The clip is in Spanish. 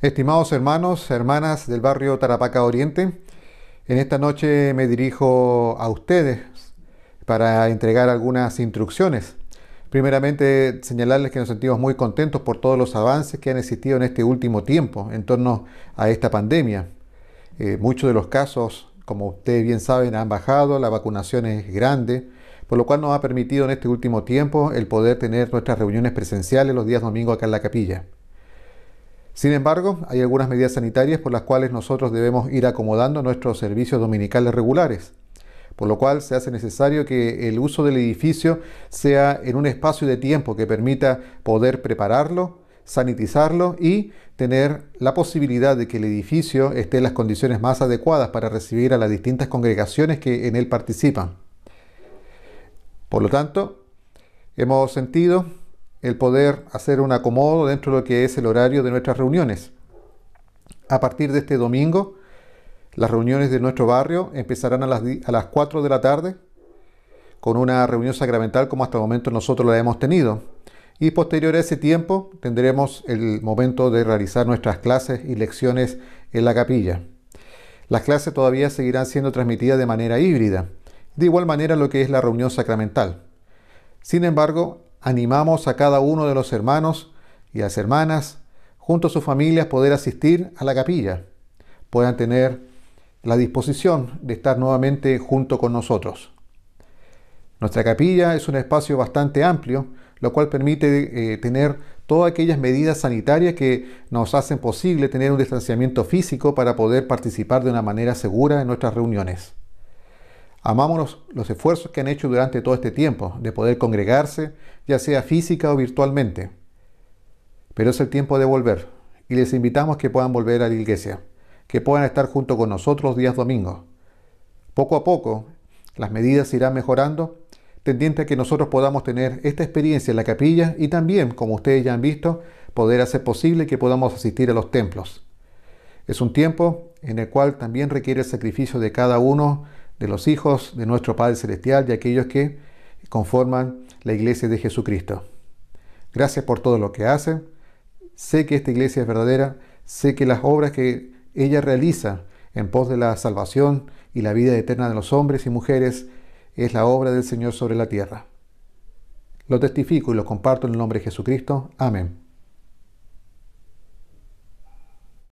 Estimados hermanos, hermanas del barrio Tarapaca Oriente, en esta noche me dirijo a ustedes para entregar algunas instrucciones. Primeramente, señalarles que nos sentimos muy contentos por todos los avances que han existido en este último tiempo en torno a esta pandemia. Eh, muchos de los casos, como ustedes bien saben, han bajado, la vacunación es grande, por lo cual nos ha permitido en este último tiempo el poder tener nuestras reuniones presenciales los días domingos acá en la capilla. Sin embargo, hay algunas medidas sanitarias por las cuales nosotros debemos ir acomodando nuestros servicios dominicales regulares, por lo cual se hace necesario que el uso del edificio sea en un espacio de tiempo que permita poder prepararlo, sanitizarlo y tener la posibilidad de que el edificio esté en las condiciones más adecuadas para recibir a las distintas congregaciones que en él participan. Por lo tanto, hemos sentido el poder hacer un acomodo dentro de lo que es el horario de nuestras reuniones. A partir de este domingo, las reuniones de nuestro barrio empezarán a las, a las 4 de la tarde con una reunión sacramental como hasta el momento nosotros la hemos tenido. Y posterior a ese tiempo tendremos el momento de realizar nuestras clases y lecciones en la capilla. Las clases todavía seguirán siendo transmitidas de manera híbrida, de igual manera lo que es la reunión sacramental. Sin embargo, animamos a cada uno de los hermanos y las hermanas, junto a sus familias, poder asistir a la capilla, puedan tener la disposición de estar nuevamente junto con nosotros. Nuestra capilla es un espacio bastante amplio, lo cual permite eh, tener todas aquellas medidas sanitarias que nos hacen posible tener un distanciamiento físico para poder participar de una manera segura en nuestras reuniones. Amámonos los esfuerzos que han hecho durante todo este tiempo de poder congregarse, ya sea física o virtualmente. Pero es el tiempo de volver y les invitamos que puedan volver a la iglesia, que puedan estar junto con nosotros días domingos. Poco a poco, las medidas irán mejorando, tendiente a que nosotros podamos tener esta experiencia en la capilla y también, como ustedes ya han visto, poder hacer posible que podamos asistir a los templos. Es un tiempo en el cual también requiere el sacrificio de cada uno de los hijos de nuestro Padre Celestial, de aquellos que conforman la iglesia de Jesucristo. Gracias por todo lo que hacen. Sé que esta iglesia es verdadera, sé que las obras que ella realiza en pos de la salvación y la vida eterna de los hombres y mujeres es la obra del Señor sobre la tierra. Lo testifico y lo comparto en el nombre de Jesucristo. Amén.